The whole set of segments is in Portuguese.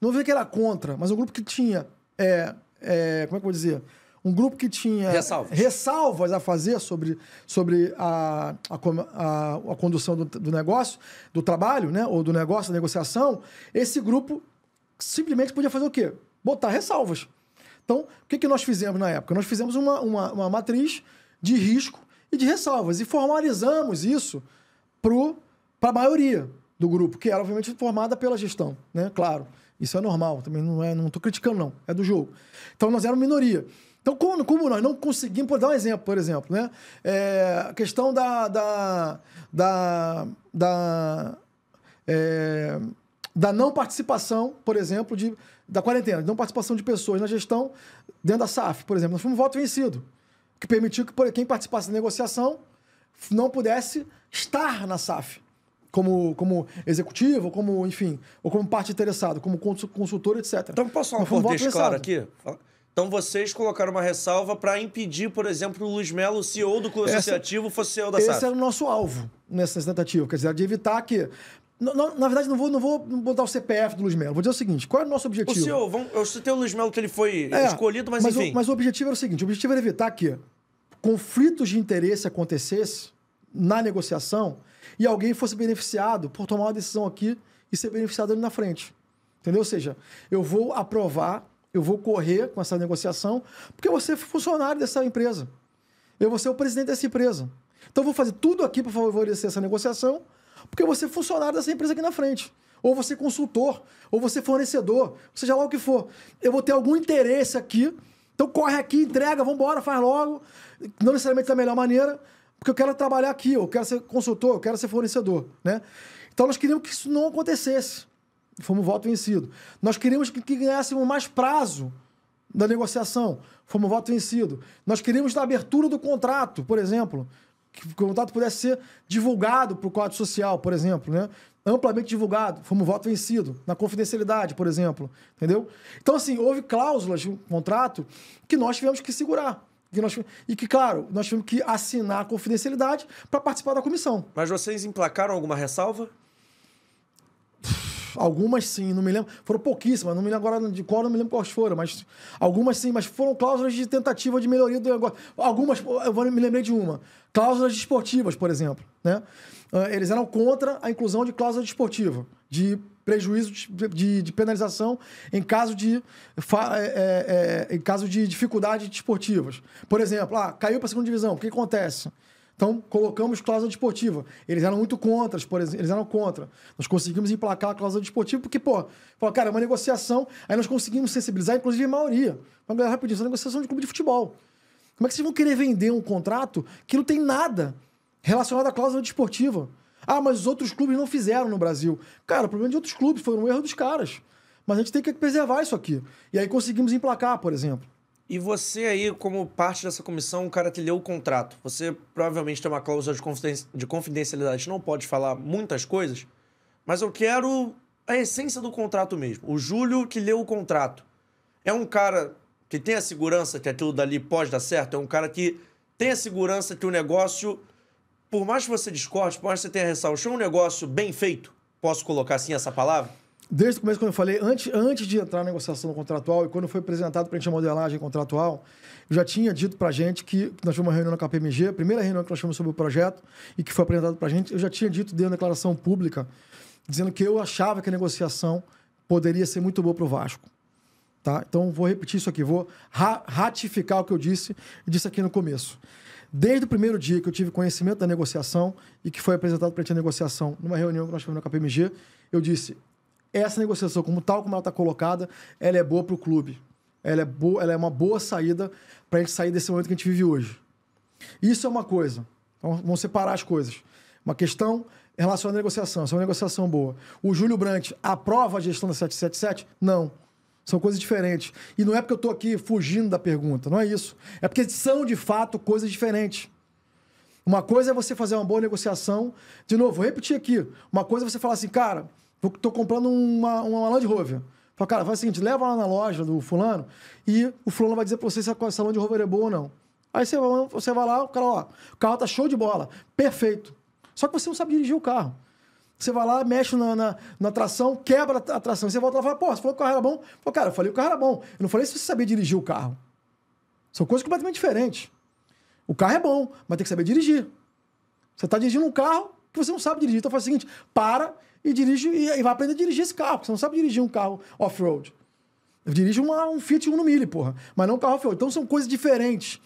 Não vi que era contra, mas é um grupo que tinha. É, é, como é que eu vou dizer? Um grupo que tinha ressalvas, ressalvas a fazer sobre, sobre a, a, a, a condução do, do, negócio, do trabalho, né? ou do negócio, da negociação, esse grupo simplesmente podia fazer o quê? Botar ressalvas. Então, o que, que nós fizemos na época? Nós fizemos uma, uma, uma matriz de risco e de ressalvas e formalizamos isso para a maioria do grupo, que era, obviamente, formada pela gestão, né? claro. Isso é normal, também não é, não tô criticando, não. É do jogo. Então nós éramos minoria. Então, como, como nós não conseguimos, por dar um exemplo, por exemplo, né? É, a questão da. da. da. da, é, da não participação, por exemplo, de, da quarentena, de não participação de pessoas na gestão dentro da SAF, por exemplo. Nós fomos um voto vencido, que permitiu que quem participasse da negociação não pudesse estar na SAF como, como executivo, como, enfim, ou como parte interessada, como consultor, etc. Então, posso falar um contexto claro aqui? Então, vocês colocaram uma ressalva para impedir, por exemplo, o Luiz Melo, CEO do clube associativo, fosse CEO da Esse SAF. era o nosso alvo nessa tentativa, quer dizer, de evitar que na, na, na, verdade, não vou, não vou botar o CPF do Luiz Melo. Vou dizer o seguinte: qual é o nosso objetivo? O senhor, vamos, eu citei o Luiz Melo que ele foi é, escolhido, mas, mas enfim. O, mas o objetivo era o seguinte: o objetivo era evitar que conflitos de interesse acontecessem na negociação e alguém fosse beneficiado por tomar uma decisão aqui e ser beneficiado ali na frente. Entendeu? Ou seja, eu vou aprovar, eu vou correr com essa negociação, porque eu vou ser funcionário dessa empresa. Eu vou ser o presidente dessa empresa. Então eu vou fazer tudo aqui para favorecer essa negociação, porque eu vou ser funcionário dessa empresa aqui na frente. Ou você consultor, ou você fornecedor, seja lá o que for. Eu vou ter algum interesse aqui. Então corre aqui, entrega, vamos embora, faz logo. Não necessariamente da melhor maneira, porque eu quero trabalhar aqui, eu quero ser consultor, eu quero ser fornecedor, né? Então nós queríamos que isso não acontecesse. Fomos voto vencido. Nós queríamos que, que ganhássemos mais prazo da negociação. Fomos voto vencido. Nós queríamos da abertura do contrato, por exemplo, que o contrato pudesse ser divulgado para o quadro Social, por exemplo, né? Amplamente divulgado, fomos voto vencido, na confidencialidade, por exemplo, entendeu? Então, assim, houve cláusulas de um contrato que nós tivemos que segurar que nós, e que, claro, nós tivemos que assinar a confidencialidade para participar da comissão. Mas vocês emplacaram alguma ressalva? Algumas sim, não me lembro. Foram pouquíssimas, não me lembro agora de qual, não me lembro quais foram, mas algumas sim, mas foram cláusulas de tentativa de melhoria do negócio. Algumas, eu me lembrei de uma. Cláusulas desportivas, por exemplo. Né? Ah, eles eram contra a inclusão de cláusula desportiva, de prejuízo de, de, de penalização em caso de, é, é, é, em caso de dificuldades esportivas. Por exemplo, ah, caiu para a segunda divisão, o que acontece? Então, colocamos cláusula desportiva. Eles eram muito contra, por exemplo, eles eram contra. Nós conseguimos emplacar a cláusula desportiva, porque, pô, cara, é uma negociação. Aí nós conseguimos sensibilizar, inclusive, a maioria. vamos ganhar rapidinho, isso é uma negociação de clube de futebol. Como é que vocês vão querer vender um contrato que não tem nada relacionado à cláusula desportiva? Ah, mas os outros clubes não fizeram no Brasil. Cara, o problema de outros clubes foi um erro dos caras. Mas a gente tem que preservar isso aqui. E aí conseguimos emplacar, por exemplo. E você aí, como parte dessa comissão, o cara te leu o contrato. Você provavelmente tem uma cláusula de, de confidencialidade, não pode falar muitas coisas, mas eu quero a essência do contrato mesmo. O Júlio que leu o contrato. É um cara que tem a segurança que aquilo dali pode dar certo? É um cara que tem a segurança que o negócio por mais que você discorde, por mais que você tenha ressalvas, foi é um negócio bem feito. Posso colocar assim essa palavra? Desde o começo, quando eu falei, antes, antes de entrar na negociação contratual e quando foi apresentado para a gente a modelagem contratual, eu já tinha dito para a gente que nós tivemos uma reunião na KPMG, a primeira reunião que nós tivemos sobre o projeto e que foi apresentado para a gente, eu já tinha dito dentro da declaração pública, dizendo que eu achava que a negociação poderia ser muito boa para o Vasco. Tá? Então, vou repetir isso aqui, vou ra ratificar o que eu disse, disse aqui no começo desde o primeiro dia que eu tive conhecimento da negociação e que foi apresentado para a negociação numa reunião que nós tivemos na KPMG, eu disse: essa negociação, como tal como ela está colocada, ela é boa para o clube. Ela é, boa, ela é uma boa saída para a gente sair desse momento que a gente vive hoje. Isso é uma coisa. Então, vamos separar as coisas. Uma questão em relação à negociação, se é uma negociação boa. O Júlio Brandt aprova a gestão da 777? Não. São coisas diferentes. E não é porque eu estou aqui fugindo da pergunta, não é isso. É porque são, de fato, coisas diferentes. Uma coisa é você fazer uma boa negociação. De novo, vou repetir aqui. Uma coisa é você falar assim, cara, estou comprando uma, uma Land Rover. Fala, cara, faz o seguinte, leva lá na loja do fulano e o fulano vai dizer para você se a Land Rover é boa ou não. Aí você, você vai lá, o cara, ó, o carro tá show de bola, perfeito. Só que você não sabe dirigir o carro. Você vai lá, mexe na, na, na atração, quebra a atração. Você volta lá e fala, pô, você falou que o carro era bom? Falou, cara, eu falei que o carro era bom. Eu não falei se você sabia dirigir o carro. São coisas completamente diferentes. O carro é bom, mas tem que saber dirigir. Você está dirigindo um carro que você não sabe dirigir. Então faz o seguinte: para e dirige e, vai aprender a dirigir esse carro, porque você não sabe dirigir um carro off-road. Eu dirijo uma, um Fiat no Mille, porra, mas não um carro off-road. Então são coisas diferentes.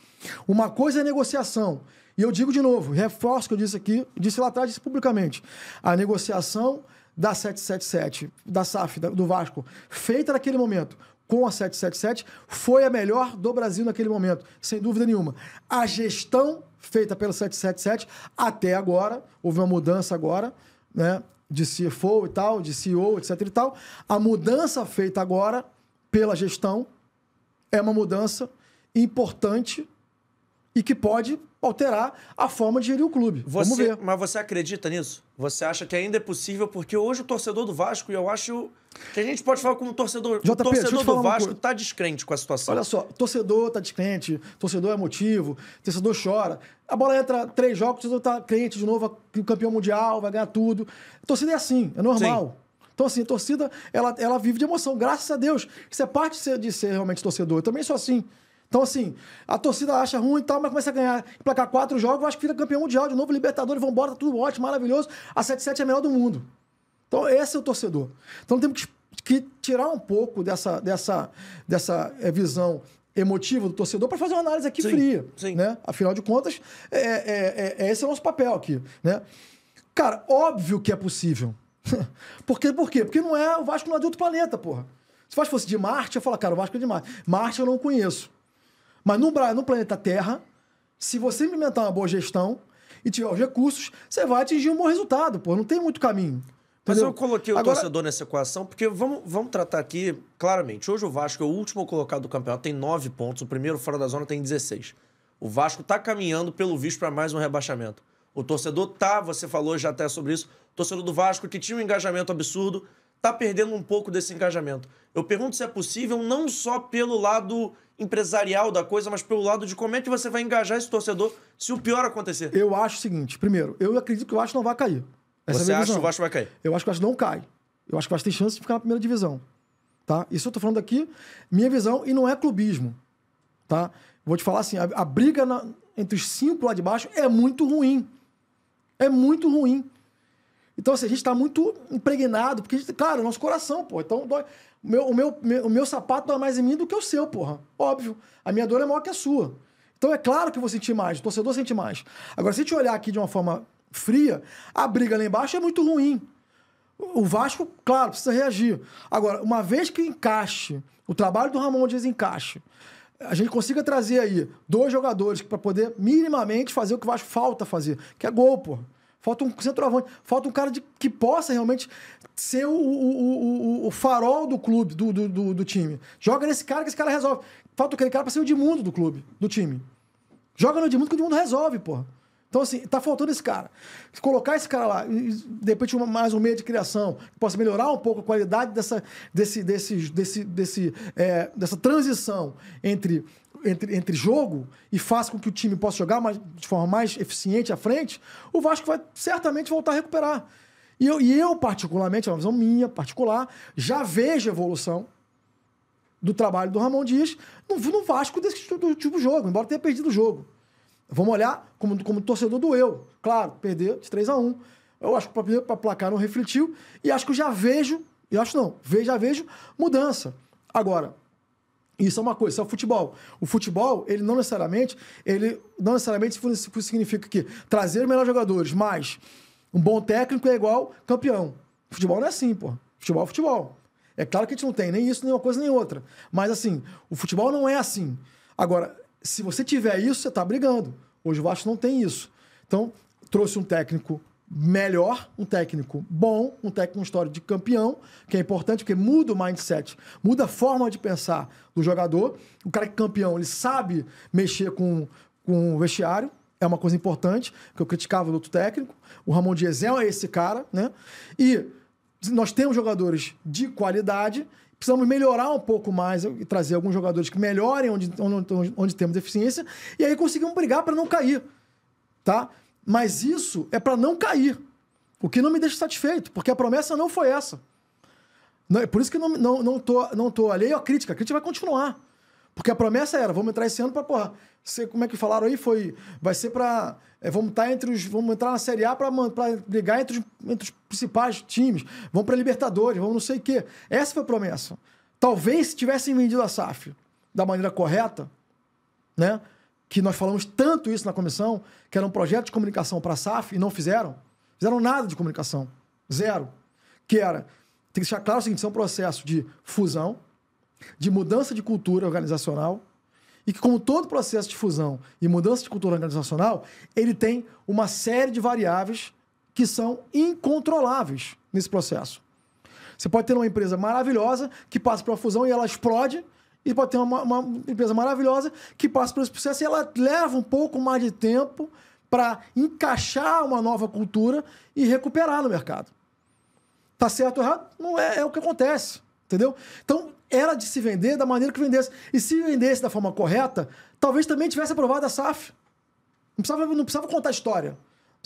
Uma coisa é negociação e eu digo de novo, reforço o que eu disse aqui, disse lá atrás, disse publicamente. A negociação da 777, da SAF, do Vasco, feita naquele momento com a 777, foi a melhor do Brasil naquele momento, sem dúvida nenhuma. A gestão feita pela 777 até agora, houve uma mudança agora, né? De CFO e tal, de CEO, etc e tal. A mudança feita agora pela gestão é uma mudança importante e que pode alterar a forma de gerir o clube. Você, Vamos ver. Mas você acredita nisso? Você acha que ainda é possível? Porque hoje o torcedor do Vasco, e eu acho que a gente pode falar como torcedor. JP, o torcedor do Vasco está descrente com a situação. Olha só, torcedor está descrente, torcedor é motivo, torcedor chora. A bola entra três jogos, o torcedor está crente de novo, campeão mundial, vai ganhar tudo. A torcida é assim, é normal. Sim. Então, assim, a torcida, ela, ela vive de emoção. Graças a Deus, isso é parte de ser, de ser realmente torcedor. Eu também sou assim. Então, assim, a torcida acha ruim e tal, mas começa a ganhar, emplacar quatro jogos, eu acho que fica campeão mundial de novo, Libertadores, vão embora, tá tudo ótimo, maravilhoso. A 77 é a melhor do mundo. Então, esse é o torcedor. Então, temos que, que tirar um pouco dessa, dessa, dessa visão emotiva do torcedor para fazer uma análise aqui sim, fria. Sim. Né? Afinal de contas, é, é, é, é, esse é o nosso papel aqui. Né? Cara, óbvio que é possível. por, quê? por quê? Porque não é, o Vasco não é de outro planeta, porra. Se o Vasco fosse de Marte, eu falo, cara, o Vasco é de Marte. Marte eu não conheço. Mas no, no planeta Terra, se você implementar uma boa gestão e tiver os recursos, você vai atingir um bom resultado, pô. Não tem muito caminho. Mas Entendeu? eu coloquei o Agora... torcedor nessa equação, porque vamos, vamos tratar aqui claramente. Hoje o Vasco é o último colocado do campeonato, tem nove pontos. O primeiro fora da zona tem 16. O Vasco está caminhando, pelo visto, para mais um rebaixamento. O torcedor tá, você falou já até sobre isso, torcedor do Vasco que tinha um engajamento absurdo, está perdendo um pouco desse engajamento. Eu pergunto se é possível, não só pelo lado empresarial da coisa, mas pelo lado de como é que você vai engajar esse torcedor se o pior acontecer. Eu acho o seguinte: primeiro, eu acredito que o Vasco não vai cair. Essa é você é acha que o Vasco vai cair? Eu acho que o Vasco não cai. Eu acho que o Vasco tem chance de ficar na primeira divisão. Tá? Isso eu estou falando aqui, minha visão, e não é clubismo. Tá? Vou te falar assim: a, a briga na, entre os cinco lá de baixo é muito ruim. É muito ruim. Então, assim, a gente está muito impregnado, porque, gente, claro, é nosso coração, pô. Então, dói. O meu, o, meu, meu, o meu sapato dói mais em mim do que o seu, porra. Óbvio. A minha dor é maior que a sua. Então, é claro que eu vou sentir mais, o torcedor sente mais. Agora, se a gente olhar aqui de uma forma fria, a briga lá embaixo é muito ruim. O Vasco, claro, precisa reagir. Agora, uma vez que encaixe, o trabalho do Ramon Dias encaixe, a gente consiga trazer aí dois jogadores para poder minimamente fazer o que o Vasco falta fazer, que é gol, porra. Falta um centroavante, falta um cara de, que possa realmente ser o, o, o, o farol do clube, do, do, do, do, time. Joga nesse cara que esse cara resolve. Falta aquele cara pra ser o de mundo do clube, do time. Joga no Edmundo que o Edmundo resolve, porra. Então, assim, tá faltando esse cara. Se colocar esse cara lá, e, de repente uma, mais um meio de criação, que possa melhorar um pouco a qualidade dessa, desse, desse, desse, desse, é, dessa transição entre entre, entre jogo e faça com que o time possa jogar mais, de forma mais eficiente à frente, o Vasco vai certamente voltar a recuperar. E eu, e eu, particularmente, é uma visão minha, particular, já vejo evolução do trabalho do Ramon Dias no, no Vasco desse tipo, tipo de jogo, embora tenha perdido o jogo. Vamos olhar como, como torcedor do eu. Claro, perder de 3 a 1 Eu acho que para placar não refletiu. E acho que eu já vejo, e acho não, já vejo mudança. Agora, isso é uma coisa, isso é o futebol. O futebol, ele não necessariamente, ele não necessariamente significa que trazer melhores jogadores, mas um bom técnico é igual campeão. Futebol não é assim, pô. Futebol é futebol. É claro que a gente não tem nem isso, nem uma coisa, nem outra. Mas assim, o futebol não é assim. Agora, se você tiver isso, você tá brigando. Hoje o Vasco não tem isso. Então, trouxe um técnico melhor, um técnico bom, um técnico com história de campeão, que é importante porque muda o mindset, muda a forma de pensar do jogador. O cara que é campeão, ele sabe mexer com, com o vestiário, é uma coisa importante, que eu criticava do outro técnico. O Ramon Diesel é esse cara, né? E nós temos jogadores de qualidade, precisamos melhorar um pouco mais e trazer alguns jogadores que melhorem onde, onde, onde temos deficiência, e aí conseguimos brigar para não cair, tá? Mas isso é para não cair. O que não me deixa satisfeito, porque a promessa não foi essa. Não, é por isso que não, não, não, tô, não tô alheio à crítica. A crítica vai continuar. Porque a promessa era, vamos entrar esse ano para porra. como é que falaram aí? Foi. Vai ser para. É, vamos estar tá entre os. Vamos entrar na Série A para brigar entre os, entre os principais times. Vamos para Libertadores, vamos não sei o quê. Essa foi a promessa. Talvez se tivessem vendido a SAF da maneira correta, né? que nós falamos tanto isso na comissão, que era um projeto de comunicação para a SAF e não fizeram. Fizeram nada de comunicação. Zero. Que era, tem que deixar claro o seguinte, isso é um processo de fusão, de mudança de cultura organizacional, e que como todo processo de fusão e mudança de cultura organizacional, ele tem uma série de variáveis que são incontroláveis nesse processo. Você pode ter uma empresa maravilhosa que passa para uma fusão e ela explode e pode ter uma, uma empresa maravilhosa que passa por esse processo e ela leva um pouco mais de tempo para encaixar uma nova cultura e recuperar no mercado. Tá certo ou errado? Não é, é o que acontece, entendeu? Então, era de se vender da maneira que vendesse. E se vendesse da forma correta, talvez também tivesse aprovado a SAF. Não precisava, não precisava contar história. Não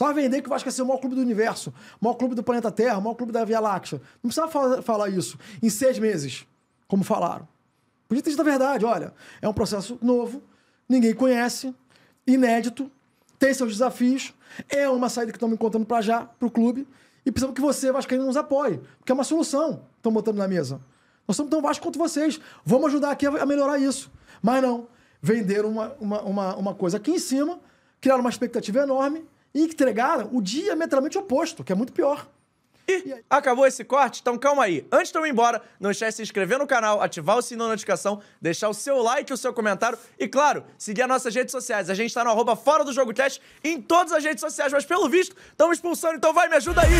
precisava vender que o Vasco ia ser o maior clube do universo, o maior clube do planeta Terra, o maior clube da Via Láctea. Não precisava falar isso em seis meses, como falaram. Podia ter dito a verdade, olha, é um processo novo, ninguém conhece, inédito, tem seus desafios, é uma saída que estão me contando para já, para o clube, e precisamos que você, Vascaíno, nos apoie, porque é uma solução que estão botando na mesa. Nós somos tão baixos quanto vocês, vamos ajudar aqui a melhorar isso. Mas não, venderam uma, uma, uma, uma coisa aqui em cima, criaram uma expectativa enorme e entregaram o diametralmente oposto, que é muito pior. E acabou esse corte? Então calma aí. Antes de eu ir embora, não esquece de se inscrever no canal, ativar o sininho da notificação, deixar o seu like, o seu comentário e, claro, seguir as nossas redes sociais. A gente tá no arroba fora do jogo cast em todas as redes sociais, mas pelo visto, estão expulsando, então vai, me ajuda aí!